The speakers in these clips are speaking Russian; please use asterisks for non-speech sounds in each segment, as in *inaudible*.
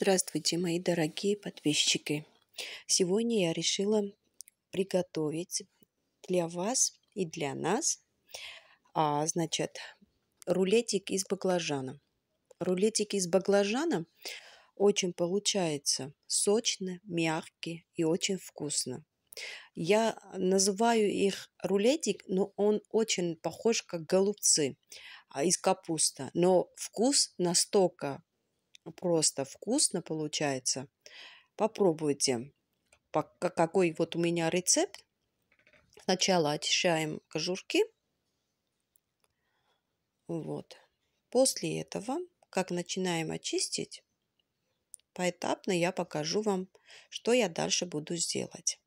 Здравствуйте, мои дорогие подписчики! Сегодня я решила приготовить для вас и для нас, а, значит, рулетик из баклажана. Рулетик из баклажана очень получается сочно, мягкий и очень вкусно. Я называю их рулетик, но он очень похож как голубцы а, из капуста. Но вкус настолько Просто вкусно получается. Попробуйте. Какой вот у меня рецепт. Сначала очищаем кожурки. Вот. После этого, как начинаем очистить, поэтапно я покажу вам, что я дальше буду сделать.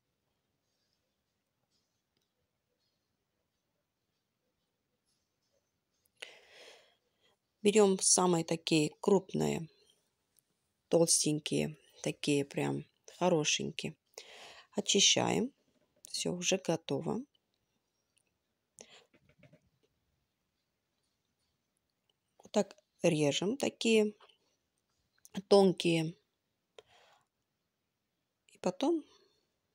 Берем самые такие крупные толстенькие, такие прям хорошенькие. Очищаем. Все уже готово. Вот так режем такие тонкие. И потом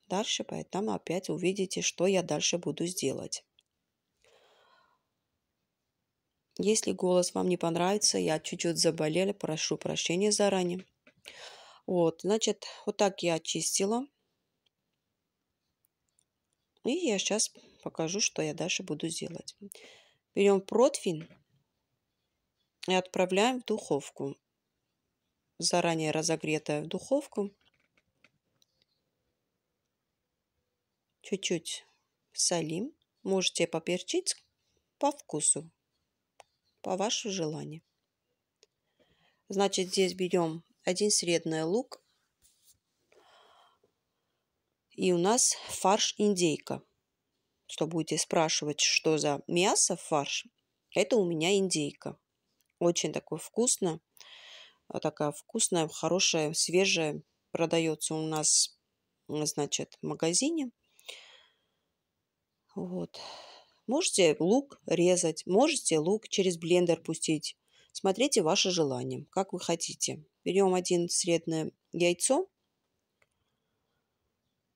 дальше, поэтому опять увидите, что я дальше буду сделать. Если голос вам не понравится, я чуть-чуть заболела, прошу прощения заранее. Вот, значит, вот так я очистила. И я сейчас покажу, что я дальше буду делать. Берем противень и отправляем в духовку. Заранее разогретая в духовку. Чуть-чуть солим. Можете поперчить по вкусу, по вашему желанию. Значит, здесь берем один средний лук. И у нас фарш индейка. Что будете спрашивать, что за мясо фарш? Это у меня индейка. Очень такое вкусно. А такая вкусная, хорошая, свежая. Продается у нас, значит, в магазине. Вот. Можете лук резать, можете лук через блендер пустить. Смотрите ваше желание, как вы хотите. Берем один среднее яйцо.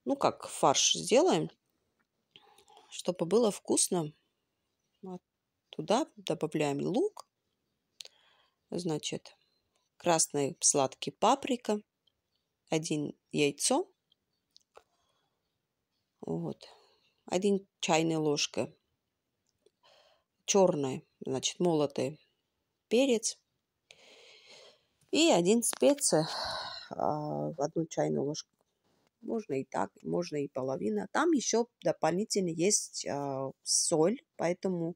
Ну, как фарш сделаем, чтобы было вкусно. Вот туда добавляем лук. Значит, красный сладкий паприка. Один яйцо. Вот. Один чайной ложкой черный, значит, молотый перец. И один специя, а, одну чайную ложку. Можно и так, можно и половина. Там еще дополнительно есть а, соль, поэтому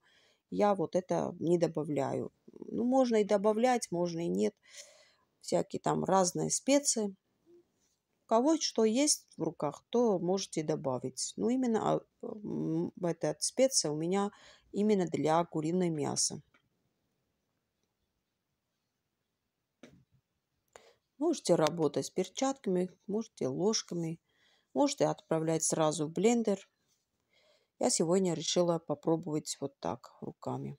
я вот это не добавляю. Ну, можно и добавлять, можно и нет. Всякие там разные специи. У кого что есть в руках, то можете добавить. Ну именно а, этот специя у меня именно для куриное мясо. Можете работать перчатками, можете ложками, можете отправлять сразу в блендер. Я сегодня решила попробовать вот так руками.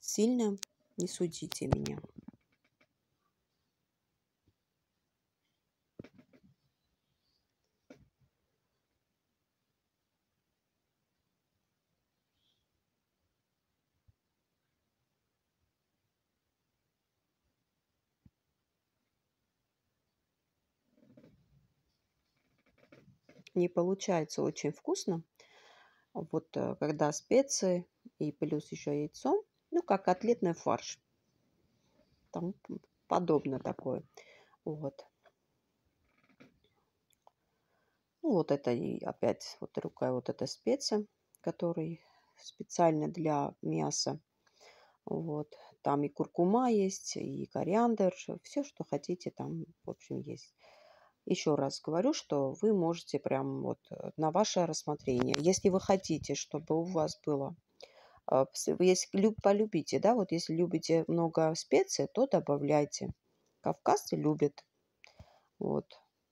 Сильно не судите меня. не получается очень вкусно. Вот э, когда специи и плюс еще яйцо. Ну, как котлетный фарш. Там подобно такое. Вот. Ну, вот это и опять вот рука, вот эта специя, который специально для мяса. Вот. Там и куркума есть, и кориандр, все, что хотите, там, в общем, есть. Еще раз говорю, что вы можете прям вот э, на ваше рассмотрение. Если вы хотите, чтобы у вас было а, если полюбите, да, вот если любите много специй, то добавляйте. Кавказцы любят. Вот.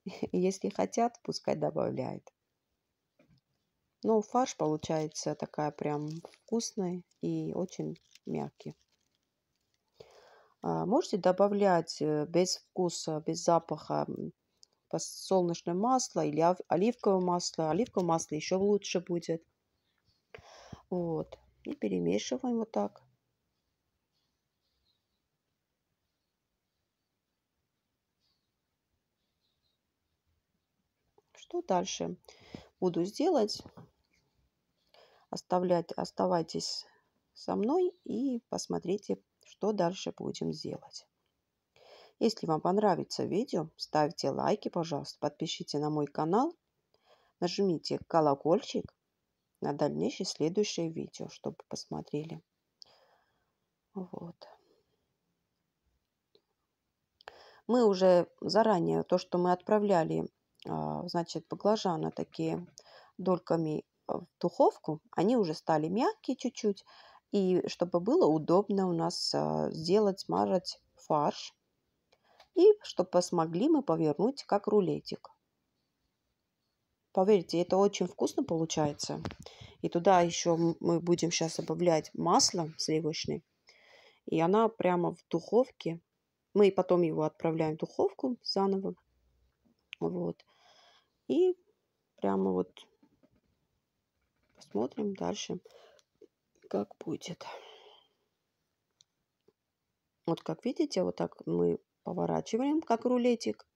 *laughs* Если хотят, пускай добавляет. Но ну, фарш получается такая прям вкусная и очень мягкий. А, можете добавлять э, без вкуса, без запаха подсолнечное масло или оливковое масло. Оливковое масло еще лучше будет. Вот. И перемешиваем вот так. Что дальше буду сделать? Оставлять, оставайтесь со мной и посмотрите, что дальше будем делать. Если вам понравится видео, ставьте лайки, пожалуйста, подпишите на мой канал, нажмите колокольчик на дальнейшее следующее видео, чтобы посмотрели. Вот. Мы уже заранее, то, что мы отправляли, а, значит, баклажаны такие дольками а, в духовку, они уже стали мягкие чуть-чуть, и чтобы было удобно у нас а, сделать, смажать фарш и чтобы смогли мы повернуть как рулетик. Поверьте, это очень вкусно получается. И туда еще мы будем сейчас добавлять масло сливочное. И она прямо в духовке. Мы потом его отправляем в духовку заново. Вот. И прямо вот посмотрим дальше, как будет. Вот как видите, вот так мы Поворачиваем, как рулетик.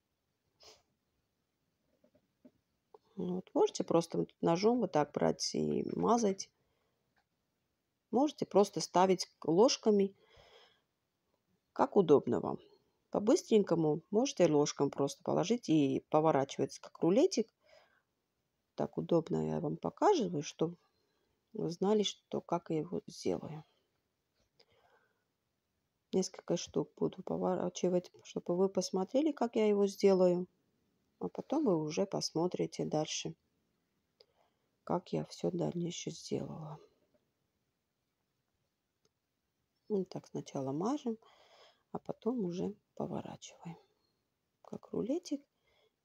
Ну вот, можете просто ножом вот так брать и мазать. Можете просто ставить ложками, как удобно вам. По-быстренькому можете ложкам просто положить и поворачивается как рулетик. Так удобно я вам показываю, чтобы вы знали, что как я его сделаю. Несколько штук буду поворачивать, чтобы вы посмотрели, как я его сделаю. А потом вы уже посмотрите дальше, как я все дальнейшее сделала. Вот ну, так сначала мажем, а потом уже поворачиваем, как рулетик.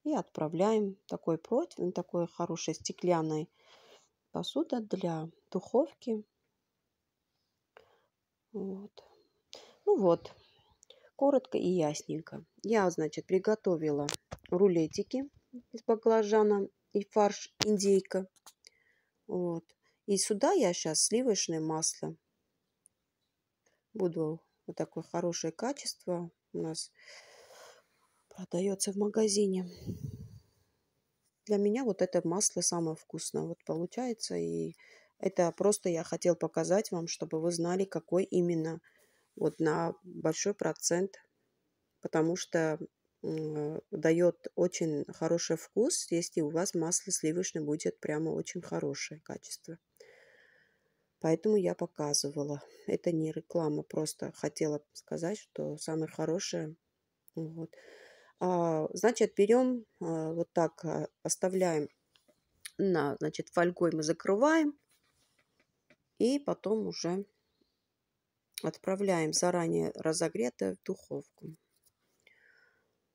И отправляем такой противень, такой хорошей стеклянной посуда для духовки. Вот. Ну вот, коротко и ясненько. Я, значит, приготовила рулетики из баклажана и фарш индейка. Вот. И сюда я сейчас сливочное масло буду вот такое хорошее качество у нас продается в магазине. Для меня вот это масло самое вкусное вот получается. И это просто я хотел показать вам, чтобы вы знали, какой именно вот на большой процент, потому что дает очень хороший вкус, если у вас масло сливочное будет прямо очень хорошее качество. Поэтому я показывала. Это не реклама, просто хотела сказать, что самое хорошее. Вот. А, значит, берем а, вот так, а, оставляем на, значит, фольгой мы закрываем. И потом уже Отправляем заранее разогретое в духовку.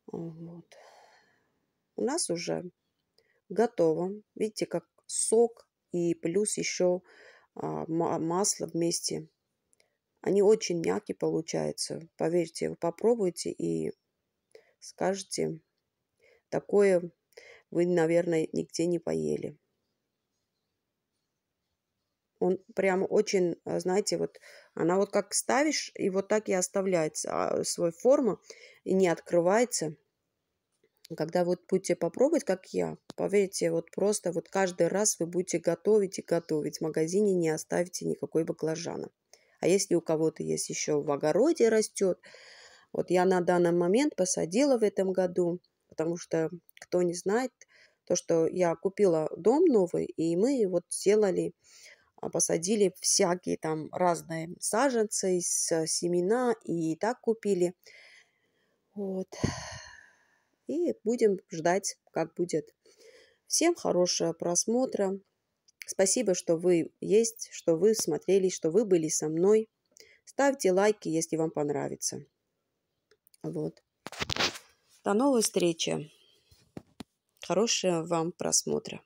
Вот. У нас уже готово. Видите, как сок и плюс еще а, масло вместе. Они очень мягкие получаются. Поверьте, вы попробуйте и скажете, такое вы, наверное, нигде не поели. Он прям очень, а, знаете, вот она вот как ставишь, и вот так и оставляет а, свою форму, и не открывается. Когда вот будете попробовать, как я, поверьте, вот просто вот каждый раз вы будете готовить и готовить. В магазине не оставите никакой баклажана. А если у кого-то есть еще в огороде растет, вот я на данный момент посадила в этом году, потому что, кто не знает, то, что я купила дом новый, и мы вот сделали а посадили всякие там разные саженцы, э, семена и так купили. Вот. И будем ждать, как будет. Всем хорошего просмотра. Спасибо, что вы есть, что вы смотрели, что вы были со мной. Ставьте лайки, если вам понравится. Вот. До новой встречи. Хорошего вам просмотра.